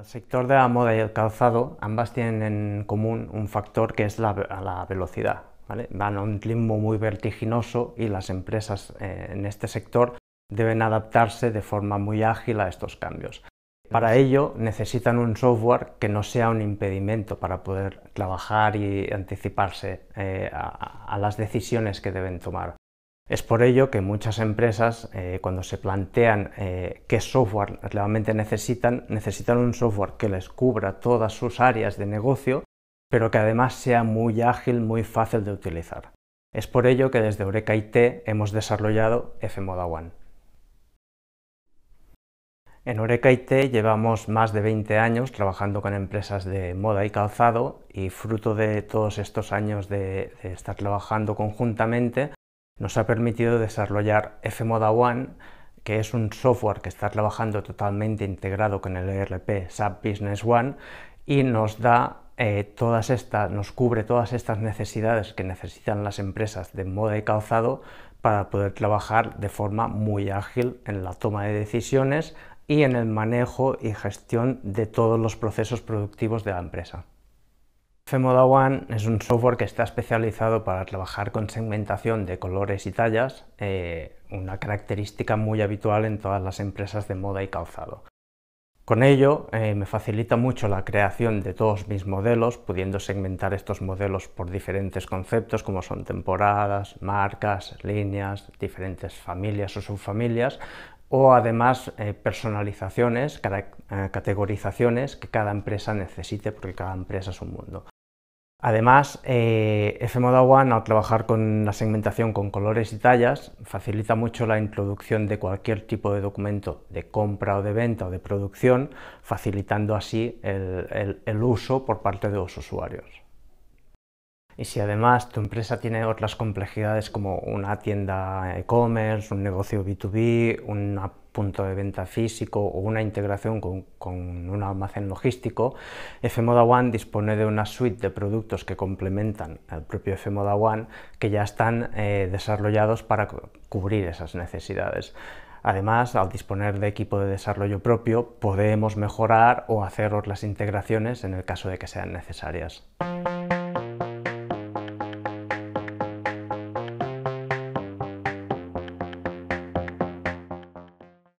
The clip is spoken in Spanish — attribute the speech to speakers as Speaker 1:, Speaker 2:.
Speaker 1: el sector de la moda y el calzado, ambas tienen en común un factor que es la, velocidad. Van a un ritmo muy vertiginoso y las empresas eh, en este sector deben adaptarse de forma muy ágil a estos cambios. Para ello necesitan un software que no sea un impedimento para poder trabajar y anticiparse eh, a las decisiones que deben tomar. Es por ello que muchas empresas, eh, cuando se plantean eh, qué software realmente necesitan, necesitan un software que les cubra todas sus áreas de negocio, pero que además sea muy ágil, muy fácil de utilizar. Es por ello que desde Oreca IT hemos desarrollado FModa One. En Oreca IT llevamos más de 20 años trabajando con empresas de moda y calzado y fruto de todos estos años de estar trabajando conjuntamente, nos ha permitido desarrollar FModa One, que es un software que está trabajando totalmente integrado con el ERP SAP Business One y nos da eh, nos cubre todas estas necesidades que necesitan las empresas de moda y calzado para poder trabajar de forma muy ágil en la toma de decisiones y en el manejo y gestión de todos los procesos productivos de la empresa. Femoda One es un software que está especializado para trabajar con segmentación de colores y tallas, eh, una característica muy habitual en todas las empresas de moda y calzado. Con ello eh, me facilita mucho la creación de todos mis modelos, pudiendo segmentar estos modelos por diferentes conceptos como son temporadas, marcas, líneas, diferentes familias o subfamilias, o además eh, personalizaciones, categorizaciones que cada empresa necesite, porque cada empresa es un mundo. Además, eh, FMODA One, al trabajar con la segmentación con colores y tallas, facilita mucho la introducción de cualquier tipo de documento de compra o de venta o de producción, facilitando así el uso por parte de los usuarios. Y si además tu empresa tiene otras complejidades como una tienda e-commerce, un negocio B2B, un punto de venta físico o una integración con, un almacén logístico, Fmoda One dispone de una suite de productos que complementan al propio Fmoda One que ya están eh, desarrollados para cubrir esas necesidades. Además, al disponer de equipo de desarrollo propio, podemos mejorar o hacer otras integraciones en el caso de que sean necesarias.